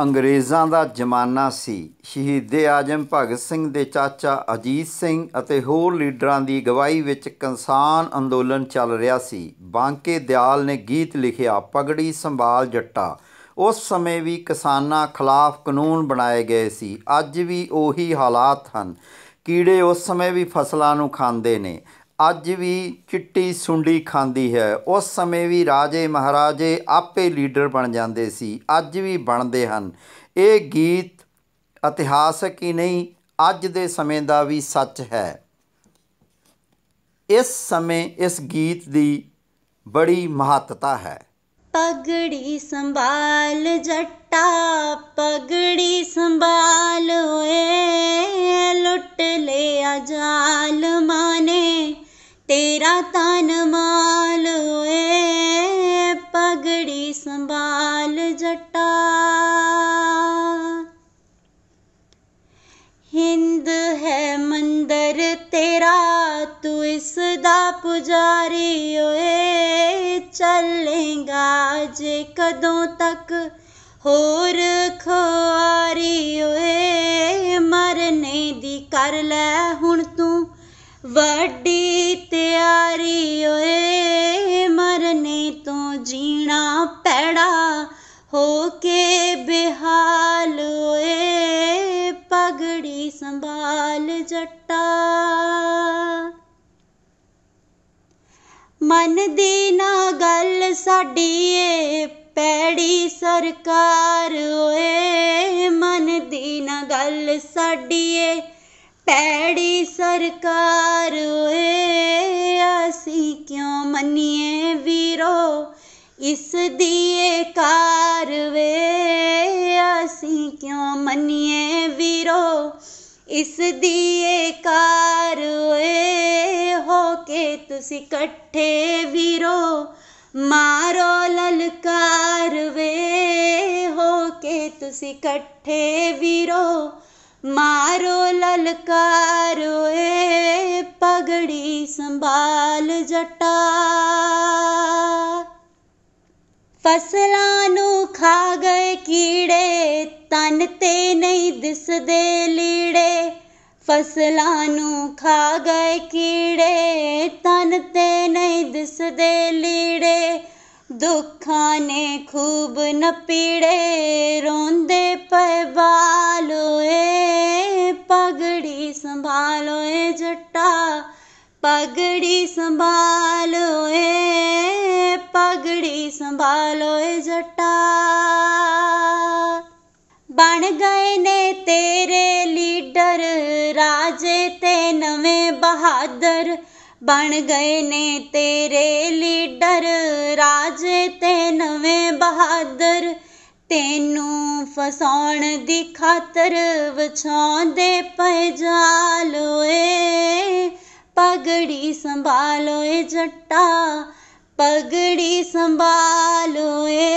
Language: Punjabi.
ਅੰਗਰੇਜ਼ਾਂ ਦਾ ਜ਼ਮਾਨਾ ਸੀ ਸ਼ਹੀਦ ਆਜਮ ਭਗਤ ਸਿੰਘ ਦੇ ਚਾਚਾ ਅਜੀਤ ਸਿੰਘ ਅਤੇ ਹੋਰ ਲੀਡਰਾਂ ਦੀ ਗਵਾਹੀ ਵਿੱਚ ਕਿਸਾਨ ਅੰਦੋਲਨ ਚੱਲ ਰਿਹਾ ਸੀ ਬਾਂਕੇ ਦਿਆਲ ਨੇ ਗੀਤ ਲਿਖਿਆ ਪਗੜੀ ਸੰਭਾਲ ਜੱਟਾ ਉਸ ਸਮੇਂ ਵੀ ਕਿਸਾਨਾਂ ਖਿਲਾਫ ਕਾਨੂੰਨ ਬਣਾਏ ਗਏ ਸੀ ਅੱਜ ਵੀ ਉਹੀ ਹਾਲਾਤ ਹਨ ਕੀੜੇ ਉਸ ਸਮੇਂ ਵੀ ਫਸਲਾਂ ਨੂੰ ਖਾਂਦੇ ਨੇ ਅੱਜ ਵੀ ਚਿੱਟੀ ਸੁੰਡੀ ਖਾਂਦੀ ਹੈ ਉਸ ਸਮੇਂ ਵੀ ਰਾਜੇ ਮਹਾਰਾਜੇ ਆਪੇ ਲੀਡਰ ਬਣ ਜਾਂਦੇ ਸੀ ਅੱਜ ਵੀ ਬਣਦੇ ਹਨ ਇਹ ਗੀਤ ਇਤਿਹਾਸਕ ਹੀ ਨਹੀਂ ਅੱਜ ਦੇ ਸਮੇਂ ਦਾ ਵੀ ਸੱਚ ਹੈ ਇਸ ਸਮੇਂ ਇਸ ਗੀਤ ਦੀ ਬੜੀ ਮਹੱਤਤਾ ਹੈ ਪਗੜੀ ਸੰਭਾਲ ਜੱਟਾ ਪਗੜੀ ਸੰਭਾਲ ਜਨਮਾਲ ਓਏ ਪਗੜੀ ਸੰਭਾਲ ਜਟਾ ਹਿੰਦ ਹੈ ਮੰਦਰ ਤੇਰਾ ਤੂੰ ਇਸ ਦਾ ਪੁਜਾਰੀ ਓਏ ਚੱਲੇਗਾ ਜੇ ਕਦੋਂ ਤੱਕ ਹੋਰ ਖੁਆਰੀ ਓਏ ਮਰਨੇ ਦੀ ਕਰ ਲੈ ਹੁਣ ਵੱਡੀ ਤਿਆਰੀ ਓਏ ਮਰਨੇ ਤੋਂ ਜੀਣਾ ਪੈੜਾ ਹੋ ਕੇ ਬਿਹਾਲ ਓਏ ਪਗੜੀ ਸੰਭਾਲ ਜੱਟਾ ਮਨ ਦੀ ਨਾ ਗੱਲ ਸਾਡੀ ਏ ਪੈੜੀ ਸਰਕਾਰ ਓਏ ਮਨ ਦੀ ਨਾ ਗੱਲ ਸਾਡੀ ਏ ਪੈੜੀ ਸਰਕਾਰ ਓਏ ਅਸੀਂ ਕਿਉਂ ਮੰਨੀਏ ਵੀਰੋ ਇਸ ਦੀਏ ਕਾਰ ਵੇ ਅਸੀਂ ਕਿਉਂ ਮੰਨੀਏ ਵੀਰੋ ਇਸ ਦੀਏ ਕਾਰ ਓਏ ਹੋ ਕੇ ਤੁਸੀਂ ਇਕੱਠੇ ਵੀਰੋ ਮਾਰੋ ਲਲਕਾਰ ਵੇ ਹੋ ਕੇ ਤੁਸੀਂ ਇਕੱਠੇ ਵੀਰੋ ਮਾਰੋ ਲਲਕਾਰੋ ਏ ਪਗੜੀ ਸੰਭਾਲ ਜਟਾ ਫਸਲਾਂ ਨੂੰ ਖਾ ਗਏ ਕੀੜੇ ਤਨ ਤੇ ਨਹੀਂ ਦਿਸਦੇ ਲੀੜੇ ਫਸਲਾਂ ਨੂੰ ਖਾ ਗਏ ਕੀੜੇ ਤਨ ਤੇ ਨਹੀਂ ਦਿਸਦੇ ਲੀੜੇ ਦੁੱਖਾਂ ਨੇ ਖੂਬ ਨਪੀੜੇ ਰੋਂਦੇ ਪਏ ਵਾਲੋ ਪਗੜੀ ਸੰਭਾਲੋ ਏ ਪਗੜੀ ਸੰਭਾਲੋ ਏ ਜਟਾ ਬਣ ਗਏ ਨੇ ਤੇਰੇ ਲੀਡਰ ਰਾਜੇ ਤੇ ਨਵੇਂ ਬਹਾਦਰ ਬਣ ਗਏ ਨੇ ਤੇਰੇ ਲੀਡਰ ਰਾਜੇ ਤੇ ਨਵੇਂ ਬਹਾਦਰ ਤੈਨੂੰ ਫਸਾਉਣ ਦੀ ਖਾਤਰ ਵਿਛਾਉਂਦੇ ਪਏ ਜਾਲ ਓਏ ਪਗੜੀ ਸੰਭਾਲੋ ਏ ਜੱਟਾ ਪਗੜੀ ਸੰਭਾਲੋ ਏ